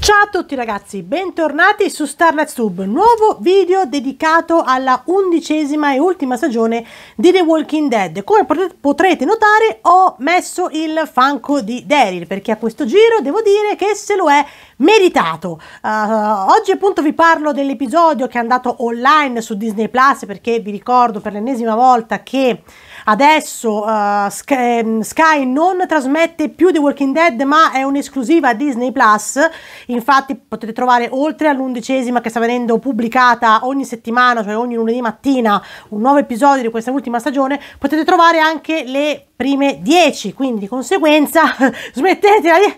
Ciao a tutti ragazzi, bentornati su Starlight Tube, nuovo video dedicato alla undicesima e ultima stagione di The Walking Dead. Come potrete notare ho messo il fanco di Daryl perché a questo giro devo dire che se lo è meritato. Uh, oggi appunto vi parlo dell'episodio che è andato online su Disney Plus perché vi ricordo per l'ennesima volta che Adesso uh, Sky non trasmette più The Walking Dead, ma è un'esclusiva Disney Plus. Infatti potete trovare oltre all'undicesima che sta venendo pubblicata ogni settimana, cioè ogni lunedì mattina, un nuovo episodio di questa ultima stagione, potete trovare anche le prime 10 quindi di conseguenza smettetela io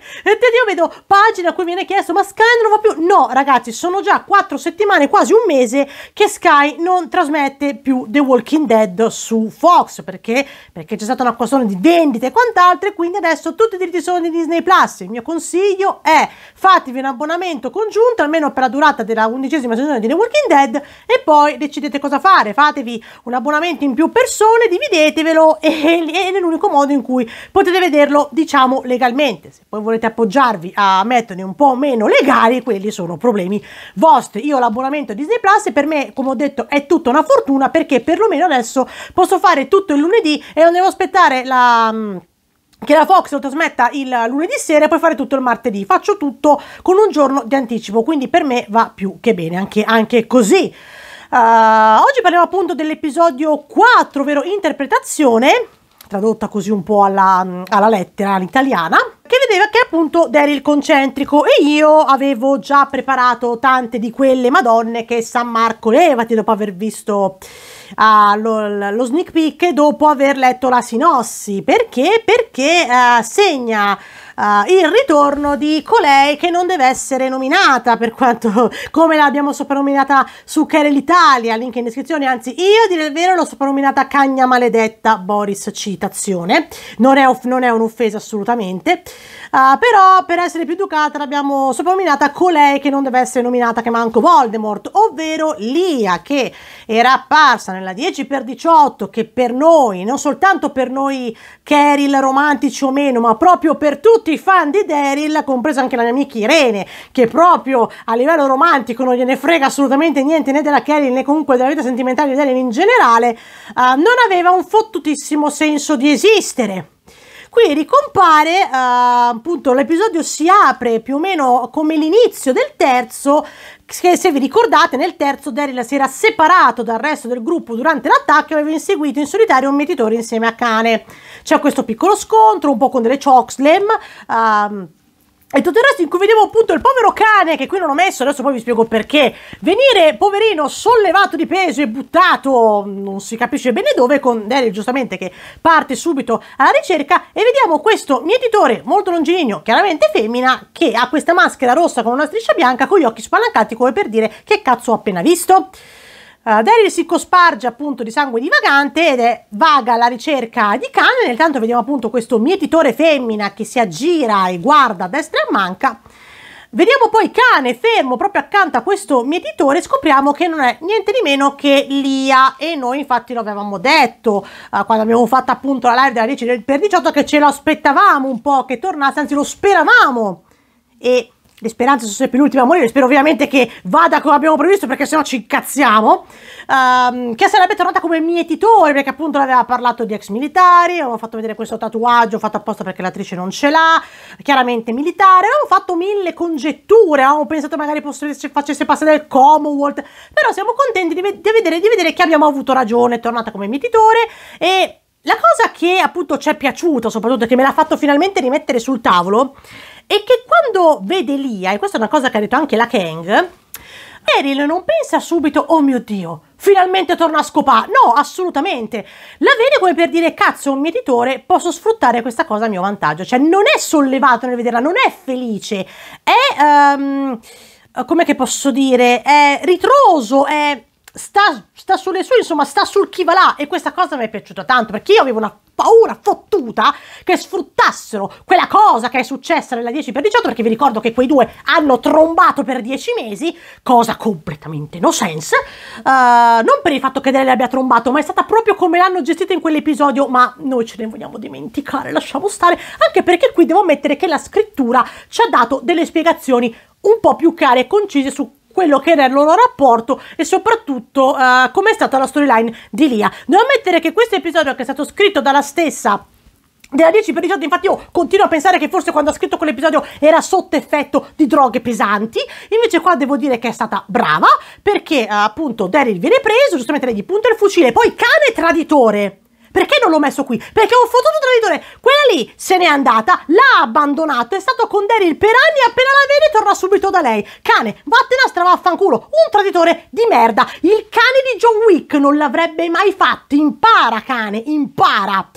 vedo pagine a cui viene chiesto ma Sky non va più no ragazzi sono già 4 settimane quasi un mese che Sky non trasmette più The Walking Dead su Fox perché perché? Perché c'è stata una questione di vendite e quant'altro e quindi adesso tutti i diritti sono di Disney Plus. Il mio consiglio è fatevi un abbonamento congiunto almeno per la durata della undicesima stagione di The Walking Dead e poi decidete cosa fare. Fatevi un abbonamento in più persone, dividetevelo e, è l'unico modo in cui potete vederlo, diciamo, legalmente. Se poi volete appoggiarvi a metodi un po' meno legali, quelli sono problemi vostri. Io l'abbonamento a Disney Plus per me, come ho detto, è tutta una fortuna perché perlomeno adesso posso fare tutto il lunedì e non devo aspettare la mm, che la Fox lo trasmetta il lunedì sera e poi fare tutto il martedì. Faccio tutto con un giorno di anticipo, quindi per me va più che bene anche, anche così. Uh, oggi parliamo appunto dell'episodio 4, ovvero interpretazione tradotta così un po' alla, mm, alla lettera, all'italiana, che vedeva che appunto Daryl concentrico e io avevo già preparato tante di quelle madonne che San Marco levati dopo aver visto uh, lo, lo, sneak peek e dopo aver letto la sinossi, perché? Perché uh, segna uh, il ritorno di colei che non deve essere nominata per quanto come l'abbiamo soprannominata su Kerel Italia, link in descrizione, anzi io dire il vero l'ho soprannominata cagna maledetta Boris citazione, non è, non è un'offesa assolutamente. Uh, però per essere più educata l'abbiamo soprannominata colei che non deve essere nominata che manco Voldemort, ovvero Lia che era apparsa nella 10x18 che per noi, non soltanto per noi Carol romantici o meno, ma proprio per tutti i fan di Daryl, compresa anche la mia amica Irene, che proprio a livello romantico non gliene frega assolutamente niente né della Carol né comunque della vita sentimentale di Daryl in generale, uh, non aveva un fottutissimo senso di esistere. Qui ricompare eh, appunto l'episodio si apre più o meno come l'inizio del terzo che se vi ricordate nel terzo Daryl si era separato dal resto del gruppo durante l'attacco e aveva inseguito in solitario un metitore insieme a cane. C'è questo piccolo scontro un po' con delle chokeslam. Uh, e tutto il resto in cui vedevo appunto il povero cane, che qui non ho messo, adesso poi vi spiego perché, venire, poverino, sollevato di peso e buttato, non si capisce bene dove, con Daryl giustamente che parte subito alla ricerca, e vediamo questo mietitore molto longinigno, chiaramente femmina, che ha questa maschera rossa con una striscia bianca, con gli occhi spalancati come per dire che cazzo ho appena visto. Uh, eh, Daryl si cosparge appunto di sangue divagante ed è vaga alla ricerca di Khan. Nel tanto vediamo appunto questo mietitore femmina che si aggira e guarda a destra e a manca. Vediamo poi Cane fermo proprio accanto a questo mietitore scopriamo che non è niente di meno che Lia e noi infatti lo avevamo detto eh, quando abbiamo fatto appunto la live della 10 per 18 che ce lo aspettavamo un po' che tornasse, anzi lo speravamo e le speranze sono sempre l'ultima a morire. Spero ovviamente che vada come abbiamo previsto, perché sennò ci incazziamo. Um, che sarebbe tornata come mietitore, perché appunto aveva parlato di ex militari. Avevo fatto vedere questo tatuaggio fatto apposta perché l'attrice non ce l'ha. Chiaramente militare. Avevamo fatto mille congetture. Avevamo pensato magari facesse passare del Commonwealth. Però siamo contenti di, di, vedere, di vedere che abbiamo avuto ragione. È tornata come mietitore. E la cosa che appunto ci è piaciuta, soprattutto che me l'ha fatto finalmente rimettere sul tavolo, e che quando vede Lia, e questa è una cosa che ha detto anche la Kang, Meryl non pensa subito, oh mio Dio, finalmente torna a scopare. No, assolutamente. La vede come per dire, cazzo, un mietitore, posso sfruttare questa cosa a mio vantaggio. Cioè, non è sollevato nel vederla, non è felice, è... Um, come posso dire? È ritroso, è Sta, sta, sulle sue, insomma, sta sul chi va là. E questa cosa mi è piaciuta tanto perché io avevo una paura fottuta che sfruttassero quella cosa che è successa nella 10 per 18 perché vi ricordo che quei due hanno trombato per 10 mesi, cosa completamente no sense, uh, non per il fatto che lei abbia trombato, ma è stata proprio come l'hanno gestita in quell'episodio, ma noi ce ne vogliamo dimenticare, lasciamo stare, anche perché qui devo ammettere che la scrittura ci ha dato delle spiegazioni un po' più chiare e concise su quello che era il loro rapporto e soprattutto uh, com'è stata la storyline di Lia. Devo ammettere che questo episodio che è stato scritto dalla stessa della 10 per 18, infatti io continuo a pensare che forse quando ha scritto quell'episodio era sotto effetto di droghe pesanti, invece qua devo dire che è stata brava perché eh, appunto Daryl viene preso, giustamente lei gli punta il fucile, poi cane traditore perché non l'ho messo qui? Perché ho fottuto traditore. Quella lì se n'è andata, l'ha abbandonato, è stato con Daryl per anni appena la vede torna subito da lei. Cane, vattene a stravaffanculo, un traditore di merda. Il cane di John Wick non l'avrebbe mai fatto. Impara, cane, impara.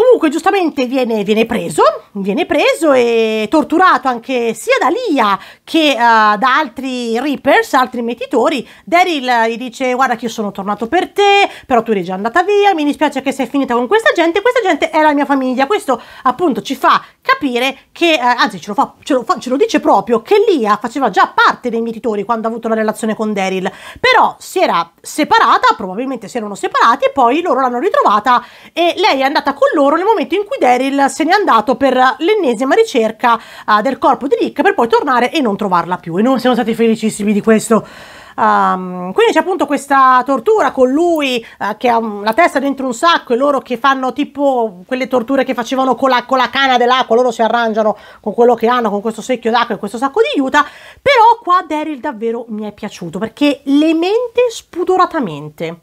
Comunque, giustamente viene, viene, preso, viene preso e torturato anche sia da Lia che uh, da altri Reapers, altri mettitori. Daryl gli dice: Guarda, che io sono tornato per te, però tu eri già andata via. Mi dispiace che sei finita con questa gente. Questa gente è la mia famiglia. Questo appunto ci fa capire che, eh, anzi ce lo, fa, ce, lo fa, ce lo, dice proprio, che Lia faceva già parte dei mietitori quando ha avuto la relazione con Daryl, però si era separata, probabilmente si erano separati e poi loro l'hanno ritrovata e lei è andata con loro nel momento in cui Daryl se n'è andato per l'ennesima ricerca eh, del corpo di Rick per poi tornare e non trovarla più e non siamo stati felicissimi di questo. Um, quindi c'è appunto questa tortura con lui uh, che ha um, la testa dentro un sacco e loro che fanno tipo quelle torture che facevano con la, con la cana dell'acqua, loro si arrangiano con quello che hanno, con questo secchio d'acqua e questo sacco di juta, però qua Daryl davvero mi è piaciuto perché le mente spudoratamente.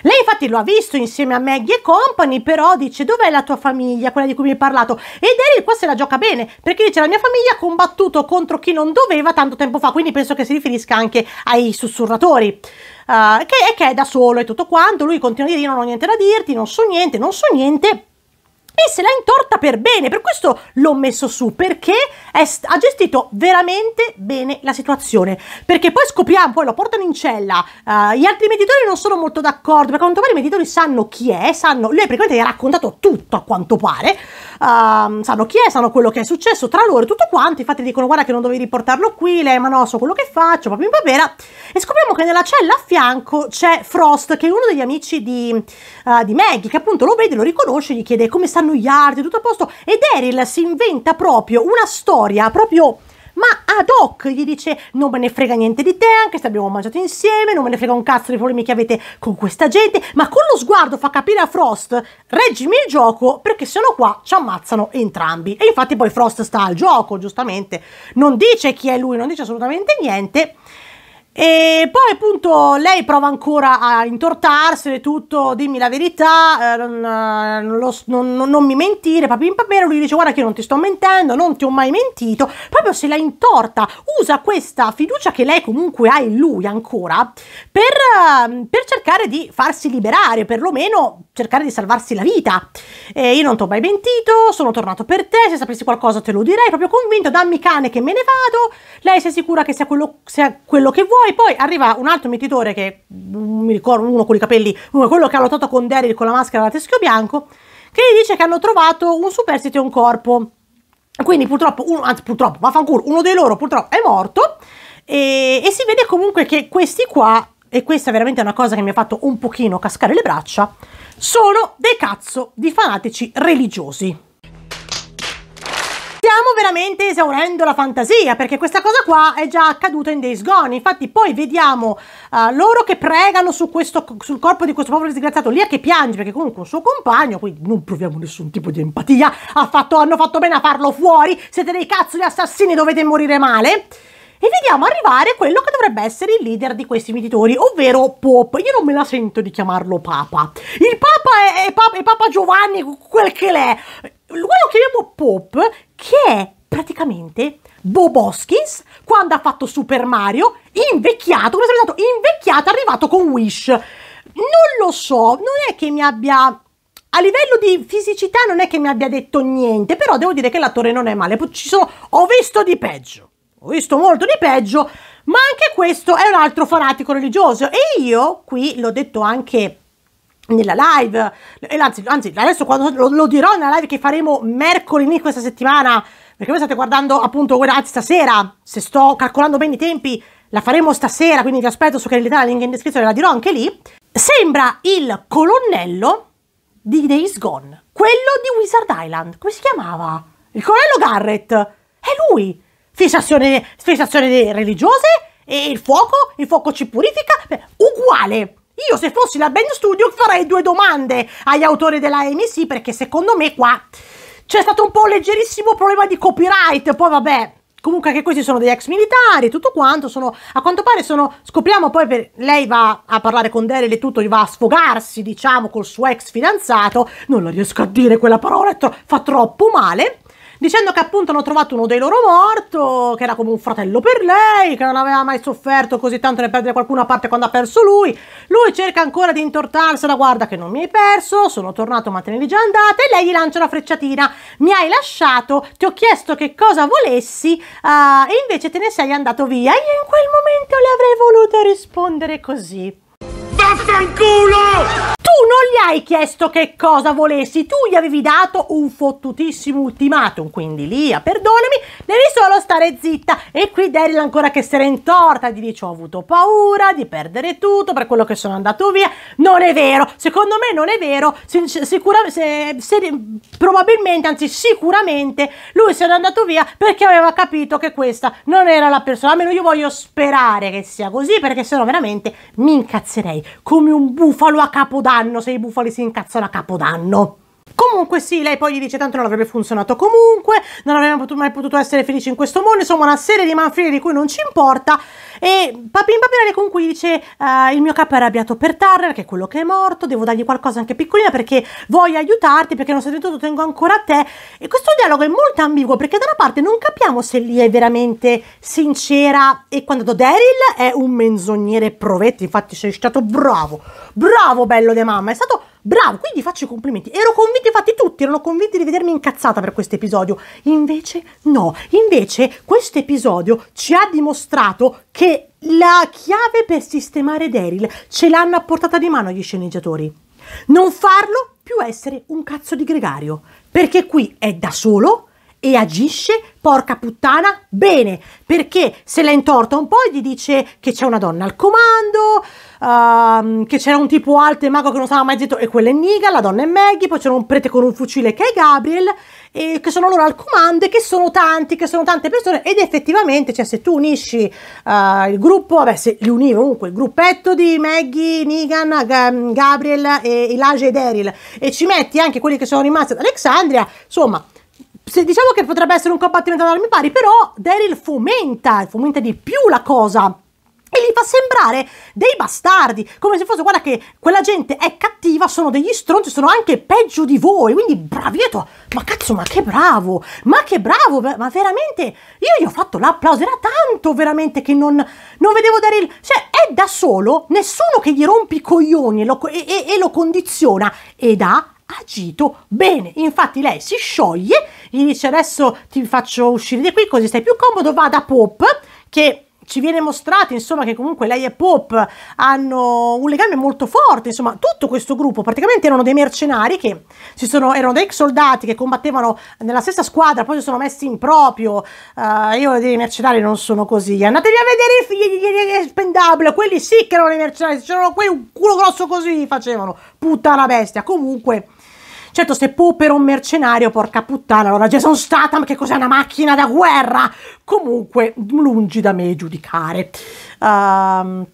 Lei infatti lo ha visto insieme a Maggie e Company, però dice dov'è la tua famiglia, quella di cui mi hai parlato? E Daryl qua se la gioca bene, perché dice la mia famiglia ha combattuto contro chi non doveva tanto tempo fa, quindi penso che si riferisca anche ai sussurratori. Uh, che, che è da solo e tutto quanto, lui continua a dire non ho niente da dirti, non so niente, non so niente, e se l'ha intorta per bene, per questo l'ho messo su, perché st- ha gestito veramente bene la situazione, perché poi scopriamo, poi lo portano in cella, uh, gli altri meditori non sono molto d'accordo, perché a quanto pare i meditori sanno chi è, sanno, lui praticamente gli ha raccontato tutto a quanto pare, uh, sanno chi è, sanno quello che è successo tra loro, tutto quanto, infatti dicono guarda che non dovevi riportarlo qui, lei ma no, so quello che faccio, papà in papera, e scopriamo che nella cella a fianco c'è Frost, che è uno degli amici di, uh, di Maggie, che appunto lo vede, lo riconosce, gli chiede come sta annoiarti, tutto a posto. E Daryl si inventa proprio una storia, proprio ma ad hoc gli dice non me ne frega niente di te, anche se abbiamo mangiato insieme, non me ne frega un cazzo dei problemi che avete con questa gente, ma con lo sguardo fa capire a Frost, reggimi il gioco perché se no qua ci ammazzano entrambi. E infatti poi Frost sta al gioco, giustamente, non dice chi è lui, non dice assolutamente niente, e poi appunto lei prova ancora a intortarsene tutto, dimmi la verità, eh, non, eh, lo, non, non, mi mentire, papin papero, lui dice guarda che io non ti sto mentendo, non ti ho mai mentito, proprio se la intorta, usa questa fiducia che lei comunque ha in lui ancora per, ehm, per cercare di farsi liberare, perlomeno cercare di salvarsi la vita. E eh, io non ti ho mai mentito, sono tornato per te, se sapessi qualcosa te lo direi, proprio convinto, dammi cane che me ne vado, lei sei sicura che sia quello, sia quello che vuoi poi, poi arriva un altro mietitore che mm, mi ricordo, uno con i capelli, uno quello che ha lottato con Daryl con la maschera da teschio bianco, che gli dice che hanno trovato un superstite e un corpo. Quindi purtroppo, uno, anzi purtroppo, vaffanculo, uno dei loro purtroppo è morto e, e si vede comunque che questi qua, e questa è veramente una cosa che mi ha fatto un pochino cascare le braccia, sono dei cazzo di fanatici religiosi stiamo veramente esaurendo la fantasia, perché questa cosa qua è già accaduta in Days Gone. Infatti, poi vediamo uh, loro che pregano su questo, sul corpo di questo povero disgraziato Lia che piange, perché comunque un suo compagno, quindi non proviamo nessun tipo di empatia, ha fatto, hanno fatto bene a farlo fuori, siete dei cazzo di assassini, dovete morire male e vediamo arrivare quello che dovrebbe essere il leader di questi meditori, ovvero Pop. Io non me la sento di chiamarlo Papa. Il Papa è, è, papa, è papa Giovanni, quel che l'è lo chiamiamo Pop, che è praticamente Bob Hoskins quando ha fatto Super Mario, invecchiato, come sarebbe stato invecchiato, è arrivato con Wish. Non lo so, non è che mi abbia a livello di fisicità non è che mi abbia detto niente, però devo dire che l'attore non è male. Sono, ho visto di peggio, ho visto molto di peggio, ma anche questo è un altro fanatico religioso. E io qui l'ho detto anche nella live, anzi, anzi adesso quando lo, lo, dirò nella live che faremo mercoledì questa settimana, perché voi state guardando appunto, anzi stasera, se sto calcolando bene i tempi, la faremo stasera, quindi vi aspetto su Canale la link in descrizione, la dirò anche lì, sembra il colonnello di Days Gone, quello di Wizard Island, come si chiamava? Il colonnello Garrett, è lui, fissazione, fissazione religiose, e il fuoco, il fuoco ci purifica, uguale, io se fossi la band studio farei due domande agli autori della MC perché secondo me qua c'è stato un po' un leggerissimo problema di copyright, poi vabbè, comunque anche questi sono degli ex militari tutto quanto sono a quanto pare sono scopriamo poi per, lei va a parlare con Daryl e tutto va a sfogarsi diciamo col suo ex fidanzato non la riesco a dire quella parola tro, fa troppo male dicendo che appunto hanno trovato uno dei loro morto, che era come un fratello per lei, che non aveva mai sofferto così tanto nel perdere qualcuno a parte quando ha perso lui. Lui cerca ancora di intortarsela, guarda che non mi hai perso, sono tornato ma te ne eri già andata, e lei gli lancia una frecciatina, mi hai lasciato, ti ho chiesto che cosa volessi uh, e invece te ne sei andato via. Io in quel momento le avrei voluto rispondere così. Vaffanculo! Tu non gli hai chiesto che cosa volessi, tu gli avevi dato un fottutissimo ultimatum, quindi Lia, perdonami, devi solo stare zitta. E qui Daryl ancora che se era intorta, gli dice ho avuto paura di perdere tutto per quello che sono andato via. Non è vero, secondo me non è vero, sicuramente, probabilmente, anzi sicuramente, lui se n'è andato via perché aveva capito che questa non era la persona, almeno io voglio sperare che sia così perché sennò veramente mi incazzerei come un bufalo a capodanno se i bufali si incazzano a capodanno. Comunque sì, lei poi gli dice tanto non avrebbe funzionato comunque, non avremmo mai potuto essere felici in questo mondo, insomma una serie di manfrine di cui non ci importa e Papin Papinale comunque gli dice uh, il mio capo è arrabbiato per Tarrer che è quello che è morto, devo dargli qualcosa anche piccolina perché voglio aiutarti, perché non sei tutto tengo ancora a te e questo dialogo è molto ambiguo perché da una parte non capiamo se lì è veramente sincera e quando Daryl è un menzognere provetto, infatti sei stato bravo, bravo bello de mamma, è stato Bravo, quindi faccio i complimenti. Ero convinta, infatti tutti erano convinti di vedermi incazzata per questo episodio. Invece no, invece questo episodio ci ha dimostrato che la chiave per sistemare Daryl ce l'hanno a portata di mano gli sceneggiatori. Non farlo più essere un cazzo di gregario, perché qui è da solo e agisce, porca puttana, bene, perché se l'ha intorta un po' e gli dice che c'è una donna al comando, uh, che c'era un tipo alto e mago che non stava mai zitto e quella è Niga, la donna è Maggie, poi c'era un prete con un fucile che è Gabriel, e che sono loro al comando e che sono tanti, che sono tante persone ed effettivamente, cioè se tu unisci uh, il gruppo, vabbè se li univo comunque, il gruppetto di Maggie, Nigan, G- Gabriel, e Elijah e Daryl e ci metti anche quelli che sono rimasti ad Alexandria, insomma se, diciamo che potrebbe essere un combattimento ad armi pari, però Daryl fomenta, fomenta di più la cosa e li fa sembrare dei bastardi, come se fosse guarda che quella gente è cattiva, sono degli stronzi, sono anche peggio di voi, quindi bravieto, ma cazzo, ma che bravo, ma che bravo, ma veramente, io gli ho fatto l'applauso, era tanto veramente che non, non vedevo Daryl, cioè è da solo, nessuno che gli rompi i coglioni e lo, e, e, e lo condiziona ed ha agito bene. Infatti lei si scioglie, gli dice adesso ti faccio uscire di qui così stai più comodo, va da Pop che ci viene mostrato insomma che comunque lei e Pop hanno un legame molto forte, insomma tutto questo gruppo praticamente erano dei mercenari che si sono, erano dei soldati che combattevano nella stessa squadra, poi si sono messi in proprio, uh, io dei mercenari non sono così, andatevi a vedere i figli di Spendable, quelli sì che erano dei mercenari, c'erano quelli un culo grosso così facevano, puttana bestia, comunque... Certo, se Popper è un mercenario, porca puttana, allora Jason Statham che cos'è una macchina da guerra? Comunque, lungi da me giudicare. Ehm... Uh...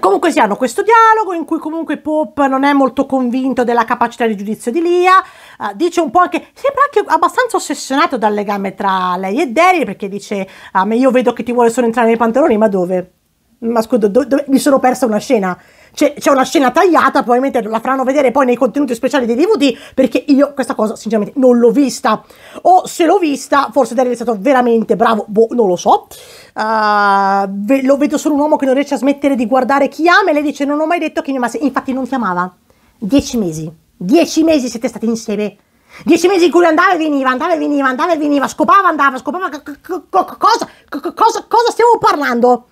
comunque si hanno questo dialogo in cui comunque Pop non è molto convinto della capacità di giudizio di Lia, uh, eh, dice un po' anche, sembra anche abbastanza ossessionato dal legame tra lei e Derry perché dice, a ah, me io vedo che ti vuole solo entrare nei pantaloni, ma dove? ma scusa, do, do, mi sono persa una scena. C'è, cioè, c'è, una scena tagliata, probabilmente la faranno vedere poi nei contenuti speciali dei DVD, perché io questa cosa sinceramente non l'ho vista. O se l'ho vista, forse Daryl è stato veramente bravo, boh, non lo so. Uh, ve, lo vedo solo un uomo che non riesce a smettere di guardare chi ama e lei dice non ho mai detto che mi amasse. Infatti non ti amava. Dieci mesi. Dieci mesi siete stati insieme. Dieci mesi in cui andava e veniva, andava e veniva, andava e veniva, scopava, andava, scopava. cosa, cosa, cosa stiamo parlando?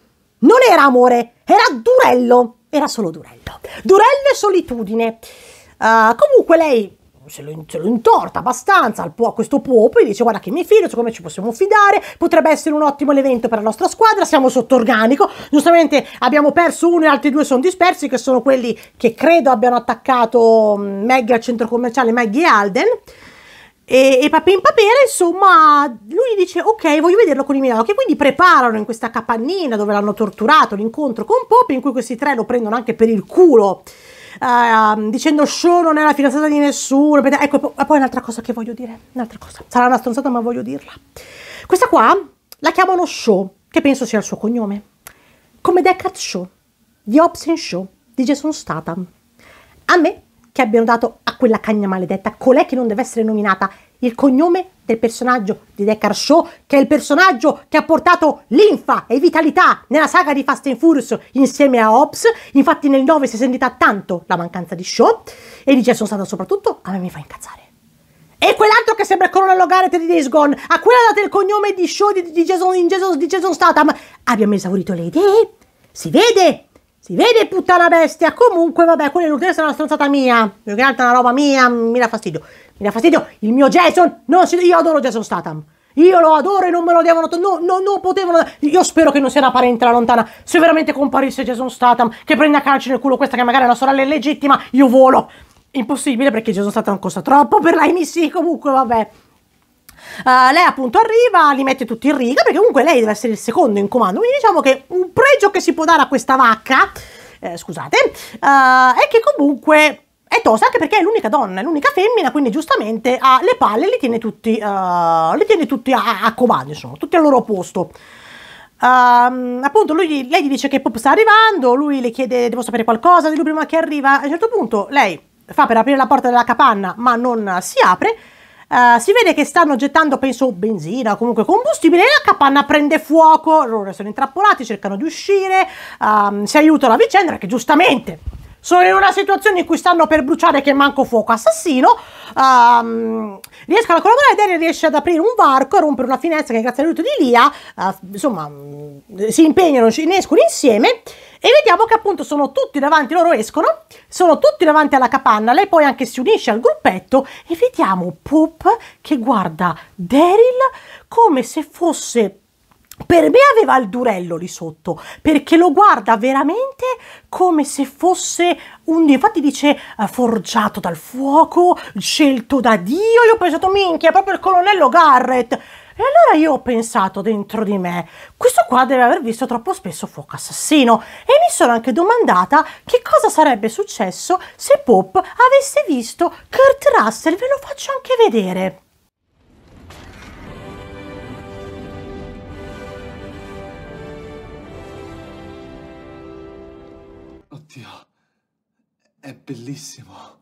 Non era amore, era Durello. Era solo Durello. Durello e solitudine. Uh, comunque lei se lo, se lo, intorta abbastanza al po- a questo popolo e dice guarda che mi fido, secondo me ci possiamo fidare, potrebbe essere un ottimo evento per la nostra squadra, siamo sotto organico, giustamente abbiamo perso uno e altri due sono dispersi che sono quelli che credo abbiano attaccato mm, Maggie al centro commerciale, Maggie e Alden. E, e Papin Papera, insomma, lui dice: Ok, voglio vederlo con i miei occhi. Quindi preparano in questa capannina dove l'hanno torturato l'incontro con Pop, in cui questi tre lo prendono anche per il culo. Uh, dicendo Show non è la fidanzata di nessuno. Ecco, poi un'altra cosa che voglio dire, un'altra cosa, sarà una stronzata ma voglio dirla. Questa qua la chiamano Show, che penso sia il suo cognome, come Deckard Show, di Hobson Show, di Jason Statham. A me, che abbiano dato quella cagna maledetta, colei che non deve essere nominata, il cognome del personaggio di Deckard Shaw, che è il personaggio che ha portato linfa e vitalità nella saga di Fast and Furious insieme a Ops. Infatti nel 9 si è sentita tanto la mancanza di Shaw e di Jason Statham soprattutto, a me mi fa incazzare. E quell'altro che sembra il colonnello Garrett di Days Gone, a quella date il cognome di Shaw di, di, Jason, in Jason, di Jason Statham. Abbiamo esaurito le idee? Si vede si vede puttana bestia. Comunque, vabbè, quella inutile sarà una stronzata mia. Più che altro è una roba mia, mi dà fastidio. Mi dà fastidio il mio Jason. Non Io adoro Jason Statham. Io lo adoro e non me lo devono... No, no, non potevano... Io spero che non sia una parente la lontana. Se veramente comparisse Jason Statham, che prenda a calcio nel culo questa che magari è una sorella illegittima, io volo. Impossibile perché Jason Statham costa troppo per la MC. Comunque, vabbè. Uh, lei appunto arriva, li mette tutti in riga perché comunque lei deve essere il secondo in comando. Quindi diciamo che un pregio che si può dare a questa vacca, eh, scusate, uh, è che comunque è tosta anche perché è l'unica donna, è l'unica femmina, quindi giustamente ha le palle e li tiene tutti, uh, li tiene tutti a, a comando, insomma, tutti al loro posto. Um, appunto lui, lei gli dice che Pop sta arrivando, lui le chiede devo sapere qualcosa di lui prima che arriva, a un certo punto lei fa per aprire la porta della capanna ma non si apre eh, si vede che stanno gettando, penso, benzina o comunque combustibile e la capanna prende fuoco. Loro sono intrappolati, cercano di uscire, um, si aiutano a vicenda perché giustamente sono in una situazione in cui stanno per bruciare che manco fuoco assassino, um, riescono a collaborare ed Eren riesce ad aprire un varco, a rompere una finestra che grazie all'aiuto di Lia, uh, insomma, mm, si impegnano, ne escono insieme e vediamo che appunto sono tutti davanti, loro escono, sono tutti davanti alla capanna, lei poi anche si unisce al gruppetto e vediamo Poop che guarda Daryl come se fosse per me aveva il durello lì sotto perché lo guarda veramente come se fosse un dio. Infatti dice eh, forgiato dal fuoco, scelto da Dio. Io ho pensato, minchia, è proprio il colonnello Garrett. E allora io ho pensato dentro di me, questo qua deve aver visto troppo spesso Fuoco Assassino e mi sono anche domandata che cosa sarebbe successo se Pop avesse visto Kurt Russell, ve lo faccio anche vedere. È bellissimo.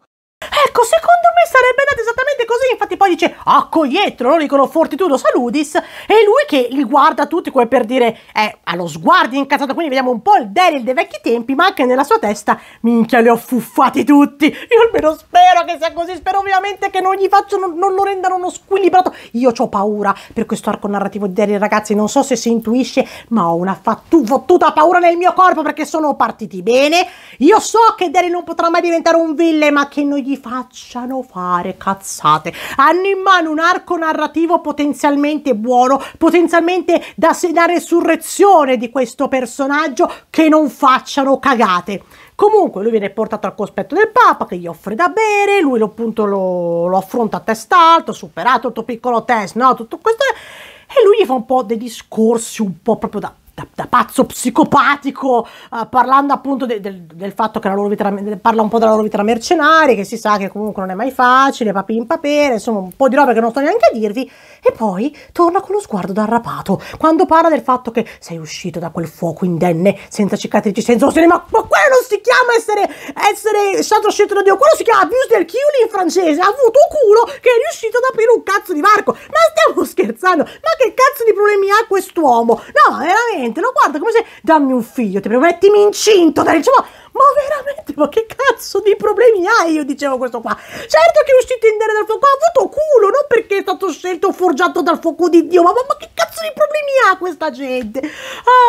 Ecco, secondo me sarebbe andato esattamente così. Infatti, poi dice: Accoglietelo, ah, lo dicono fortitudo saludis. E lui che li guarda tutti come per dire: Eh, ha sguardo incazzato. Quindi vediamo un po' il Daryl dei vecchi tempi, ma anche nella sua testa, minchia, li ho fuffati tutti. Io almeno spero che sia così. Spero ovviamente che non gli facciano, non lo rendano uno squilibrato. Io ho paura per questo arco narrativo di Daryl, ragazzi. Non so se si intuisce, ma ho una fattu- fottuta paura nel mio corpo perché sono partiti bene. Io so che Daryl non potrà mai diventare un ville, ma che non gli fa facciano fare cazzate. Hanno in mano un arco narrativo potenzialmente buono, potenzialmente da, da resurrezione di questo personaggio che non facciano cagate. Comunque lui viene portato al cospetto del Papa che gli offre da bere, lui lo, appunto lo, lo affronta a testa alta, superato il tuo piccolo test, no? Tutto questo e lui gli fa un po' dei discorsi un po' proprio da da, da, pazzo psicopatico, uh, parlando appunto de, de, del fatto che la loro vita parla un po' della loro vita mercenaria che si sa che comunque non è mai facile, papin papere, insomma un po' di roba che non sto neanche a dirvi, e poi torna con lo sguardo darrapato quando parla del fatto che sei uscito da quel fuoco indenne, senza cicatrici, senza ossene, ma, ma quello non si chiama essere, essere stato scelto da Dio, quello si chiama abuse del chiuli in francese, ha avuto un culo che è riuscito ad aprire un cazzo di varco, ma stiamo scherzando, ma che cazzo di problemi ha quest'uomo? No, veramente, lo guarda come se, dammi un figlio, ti prego, mettimi incinto, dai, diciamo, ma veramente, ma che cazzo di problemi hai? Io dicevo questo qua. Certo che è uscito in dal fuoco, ha avuto culo, non perché è stato scelto o forgiato dal fuoco di Dio, ma, ma, ma, che cazzo di problemi ha questa gente?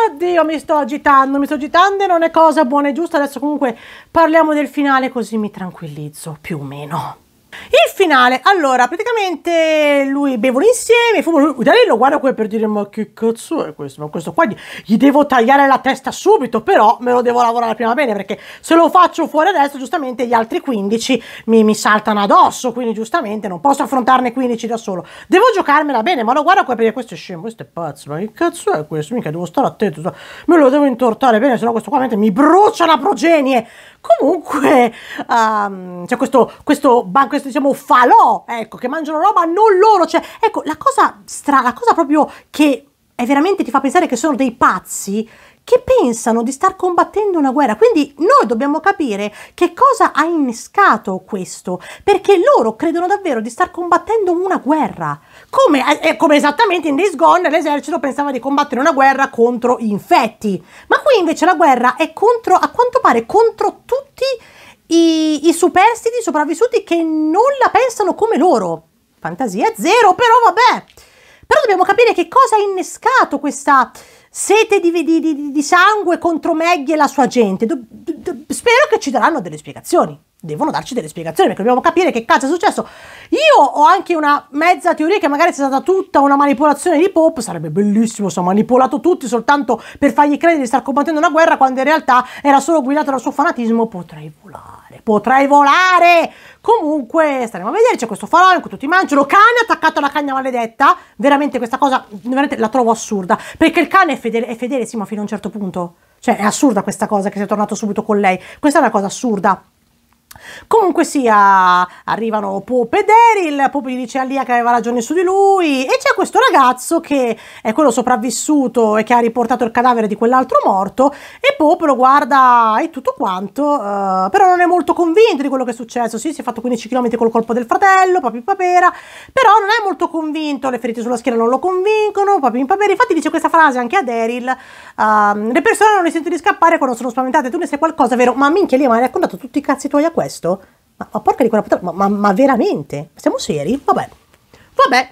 Oddio, mi sto agitando, mi sto agitando e non è cosa buona e giusta. Adesso comunque parliamo del finale così mi tranquillizzo, più o meno. Il finale, allora, praticamente lui bevono insieme, fumano, da lì lo guardo come per dire ma che cazzo è questo? Ma questo qua gli, gli, devo tagliare la testa subito, però me lo devo lavorare prima bene perché se lo faccio fuori adesso giustamente gli altri 15 mi, mi saltano addosso, quindi giustamente non posso affrontarne 15 da solo. Devo giocarmela bene, ma lo guardo per dire, questo è scemo, questo è pazzo, ma che cazzo è questo? Mica devo stare attento, me lo devo intortare bene, sennò questo qua mi brucia la progenie. Comunque, um, c'è cioè questo, questo, questo questi diciamo falò, ecco, che mangiano roba non loro, cioè, ecco, la cosa strana, la cosa proprio che è veramente ti fa pensare che sono dei pazzi che pensano di star combattendo una guerra. Quindi noi dobbiamo capire che cosa ha innescato questo, perché loro credono davvero di star combattendo una guerra, come, eh, eh come esattamente in Days Gone l'esercito pensava di combattere una guerra contro gli infetti. Ma qui invece la guerra è contro, a quanto pare, contro tutti i, i superstiti sopravvissuti che non la pensano come loro. Fantasia zero, però vabbè. Però dobbiamo capire che cosa ha innescato questa sete di, di, di, di sangue contro Maggie e la sua gente. Do, do, do, spero che ci daranno delle spiegazioni devono darci delle spiegazioni perché dobbiamo capire che cazzo è successo. Io ho anche una mezza teoria che magari sia stata tutta una manipolazione di Pop, sarebbe bellissimo se ha manipolato tutti soltanto per fargli credere di star combattendo una guerra quando in realtà era solo guidato dal suo fanatismo, potrei volare, potrei volare! Comunque staremo a vedere, c'è questo in cui tutti mangiano, cane attaccato alla cagna maledetta, veramente questa cosa veramente la trovo assurda, perché il cane è fedele, è fedele sì ma fino a un certo punto. Cioè, è assurda questa cosa che sia tornato subito con lei. Questa è una cosa assurda. Comunque sia, arrivano Pope e Daryl, Pope gli dice a Lia che aveva ragione su di lui e c'è questo ragazzo che è quello sopravvissuto e che ha riportato il cadavere di quell'altro morto e Pope lo guarda e tutto quanto, uh, però non è molto convinto di quello che è successo, sì si è fatto 15 km col colpo del fratello, papi papera, però non è molto convinto, le ferite sulla schiena non lo convincono, papera, infatti dice questa frase anche a Daryl, uh, ehm, le persone non le sentono di scappare quando sono spaventate, tu ne sai qualcosa, vero? Ma minchia Lia mi hai raccontato tutti i cazzi tuoi a questo? questo? Ma, ma porca di quella puttana, ma, ma, ma veramente? Siamo seri? Vabbè. Vabbè,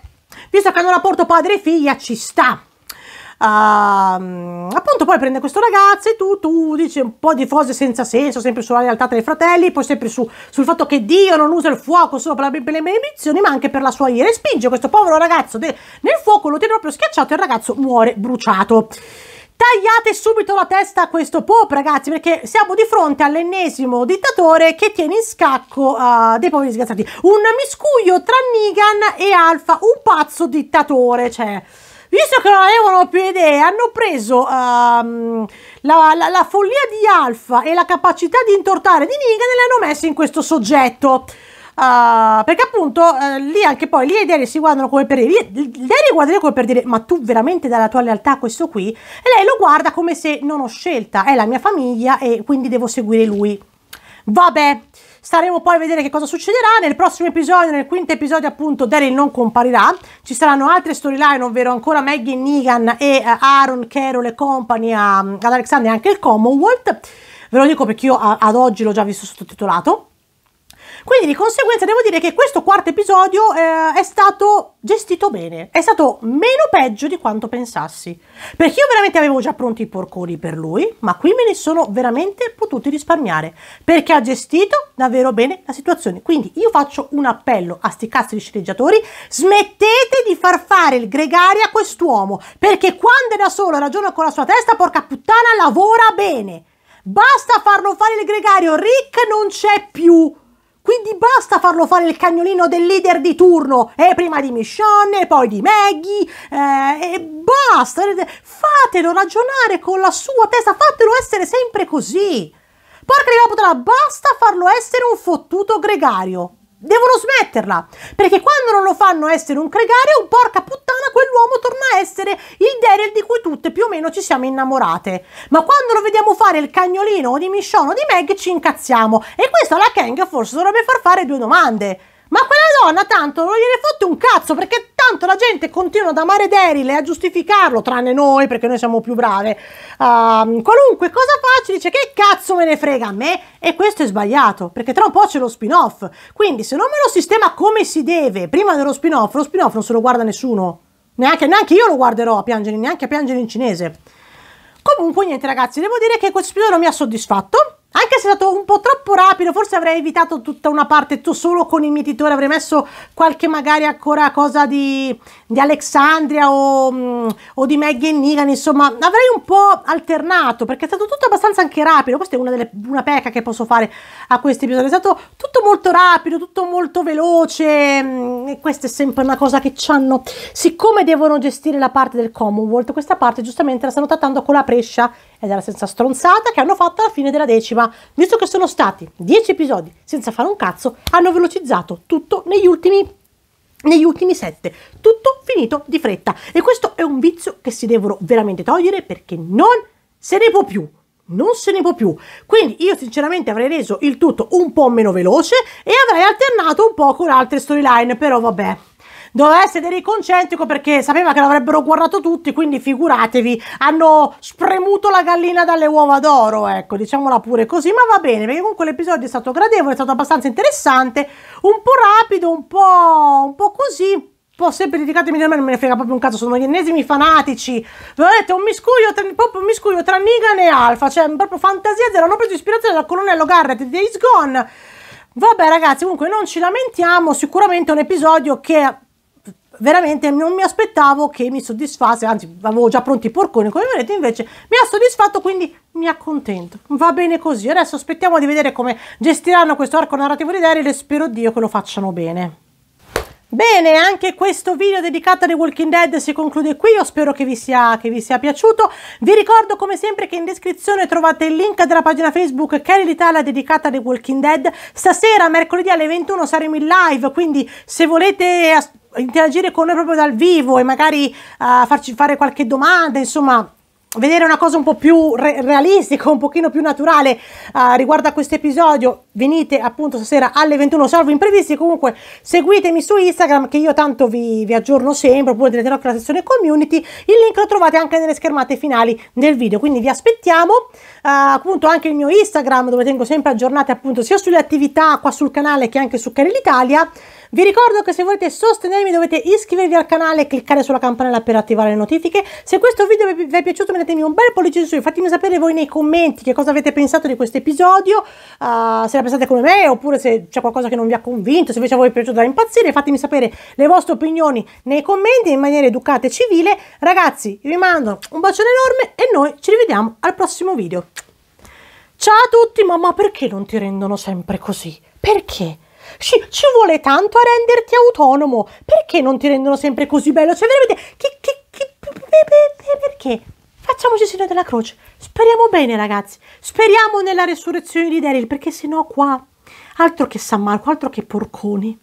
visto che hanno rapporto padre e figlia, ci sta. Uh, appunto poi prende questo ragazzo e tu, tu dici un po' di cose senza senso, sempre sulla realtà tra i fratelli, poi sempre su, sul fatto che Dio non usa il fuoco solo per, la, per le benedizioni, ma anche per la sua ira. E spinge questo povero ragazzo de, nel fuoco, lo tiene proprio schiacciato e il ragazzo muore bruciato. Tagliate subito la testa a questo pop, ragazzi, perché siamo di fronte all'ennesimo dittatore che tiene in scacco uh, dei poveri disgraziati. Un miscuglio tra Negan e Alfa, un pazzo dittatore, cioè... Visto che non avevano più idee, hanno preso uh, la, la, la follia di Alfa e la capacità di intortare di Negan e le hanno messe in questo soggetto. Uh, perché appunto uh, lì anche poi lì e Daryl si guardano come per dire Daryl guarda come per dire ma tu veramente dai la tua lealtà a questo qui e lei lo guarda come se non ho scelta è la mia famiglia e quindi devo seguire lui vabbè staremo poi a vedere che cosa succederà nel prossimo episodio nel quinto episodio appunto Daryl non comparirà ci saranno altre storyline ovvero ancora Maggie Negan e uh, Aaron Carol e company ehm, ad Alexander e anche il Commonwealth ve lo dico perché io ad oggi l'ho già visto sottotitolato quindi di conseguenza devo dire che questo quarto episodio eh, è stato gestito bene, è stato meno peggio di quanto pensassi, perché io veramente avevo già pronti i porconi per lui, ma qui me ne sono veramente potuti risparmiare, perché ha gestito davvero bene la situazione. Quindi io faccio un appello a sti cazzo di sceneggiatori, smettete di far fare il gregario a quest'uomo, perché quando è da solo ragiona con la sua testa, porca puttana, lavora bene. Basta farlo fare il gregario, Rick non c'è più. Quindi basta farlo fare il cagnolino del leader di turno, eh, prima di Michonne, poi di Maggie, eh, e basta. Fatelo ragionare con la sua testa, fatelo essere sempre così. Porca di la puttana, basta farlo essere un fottuto gregario. Devono smetterla, perché quando non lo fanno essere un gregario, porca puttana, quell'uomo torna a essere il Daryl di cui tutte più o meno ci siamo innamorate. Ma quando lo vediamo fare il cagnolino o di Michonne o di Meg ci incazziamo. E questo alla Kang forse dovrebbe far fare due domande ma quella donna tanto non gliene fotte un cazzo perché tanto la gente continua ad amare Daryl e a giustificarlo, tranne noi perché noi siamo più brave. Uh, qualunque cosa faccia dice che cazzo me ne frega a me e questo è sbagliato perché tra un po' c'è lo spin-off. Quindi se non me lo sistema come si deve prima dello spin-off, lo spin-off non se lo guarda nessuno. Neanche, neanche io lo guarderò a piangere, neanche a piangere in cinese. Comunque niente ragazzi, devo dire che questo spin-off non mi ha soddisfatto anche se è stato un po' troppo rapido, forse avrei evitato tutta una parte tu solo con il mietitore, avrei messo qualche magari ancora cosa di, di Alexandria o, mm, o, di Maggie Negan, insomma, avrei un po' alternato perché è stato tutto abbastanza anche rapido. Questa è una, delle, una pecca che posso fare a questi episodi, è stato tutto molto rapido, tutto molto veloce mm, e questa è sempre una cosa che hanno. Siccome devono gestire la parte del Commonwealth, questa parte giustamente la stanno trattando con la prescia ed era senza stronzata che hanno fatto alla fine della decima. Visto che sono stati 10 episodi senza fare un cazzo, hanno velocizzato tutto negli ultimi negli ultimi sette, tutto finito di fretta e questo è un vizio che si devono veramente togliere perché non se ne può più non se ne può più. Quindi io sinceramente avrei reso il tutto un po' meno veloce e avrei alternato un po' con altre storyline, però vabbè doveva essere riconcentrico perché sapeva che l'avrebbero guardato tutti, quindi figuratevi, hanno spremuto la gallina dalle uova d'oro, ecco, diciamola pure così, ma va bene, perché comunque l'episodio è stato gradevole, è stato abbastanza interessante, un po' rapido, un po', un po così, sempre dedicatemi da me, non me ne frega proprio un cazzo, sono gli ennesimi fanatici. Ve un miscuglio, tra, proprio un miscuglio tra Negan e Alfa, cioè proprio fantasia zero, hanno preso ispirazione dal colonnello Garrett di Days Gone. Vabbè ragazzi, comunque non ci lamentiamo, sicuramente è un episodio che veramente non mi aspettavo che mi soddisfasse, anzi avevo già pronti i porconi, come vedete invece mi ha soddisfatto, quindi mi accontento. Va bene così, adesso aspettiamo di vedere come gestiranno questo arco narrativo di Daryl e spero Dio che lo facciano bene. Bene, anche questo video dedicato a The Walking Dead si conclude qui, io spero che vi, sia, che vi sia piaciuto. Vi ricordo come sempre che in descrizione trovate il link della pagina Facebook Carry l'Italia dedicata a The Walking Dead. Stasera, mercoledì alle 21, saremo in live, quindi se volete interagire con noi proprio dal vivo e magari uh, farci fare qualche domanda, insomma vedere una cosa un po' più re- realistica, un pochino più naturale uh, riguardo a questo episodio venite appunto stasera alle 21 salvo imprevisti comunque seguitemi su Instagram che io tanto vi, vi aggiorno sempre oppure tenete occhio alla sezione community il link lo trovate anche nelle schermate finali del video quindi vi aspettiamo uh, appunto anche il mio Instagram dove tengo sempre aggiornate appunto sia sulle attività qua sul canale che anche su Carel Italia vi ricordo che se volete sostenermi dovete iscrivervi al canale e cliccare sulla campanella per attivare le notifiche. Se questo video vi è piaciuto mettetemi un bel pollice su, fatemi sapere voi nei commenti che cosa avete pensato di questo episodio, uh, se la pensate come me, oppure se c'è qualcosa che non vi ha convinto, se invece a voi è piaciuto da impazzire, fatemi sapere le vostre opinioni nei commenti in maniera educata e civile. Ragazzi, vi mando un bacione enorme e noi ci rivediamo al prossimo video. Ciao a tutti, ma, ma perché non ti rendono sempre così? Perché? Ci, ci vuole tanto a renderti autonomo. Perché non ti rendono sempre così bello? Cioè, veramente, che, che, che, perché? Facciamoci segno della croce. Speriamo bene, ragazzi. Speriamo nella resurrezione di Daryl, perché sennò qua altro che San Marco, altro che porconi.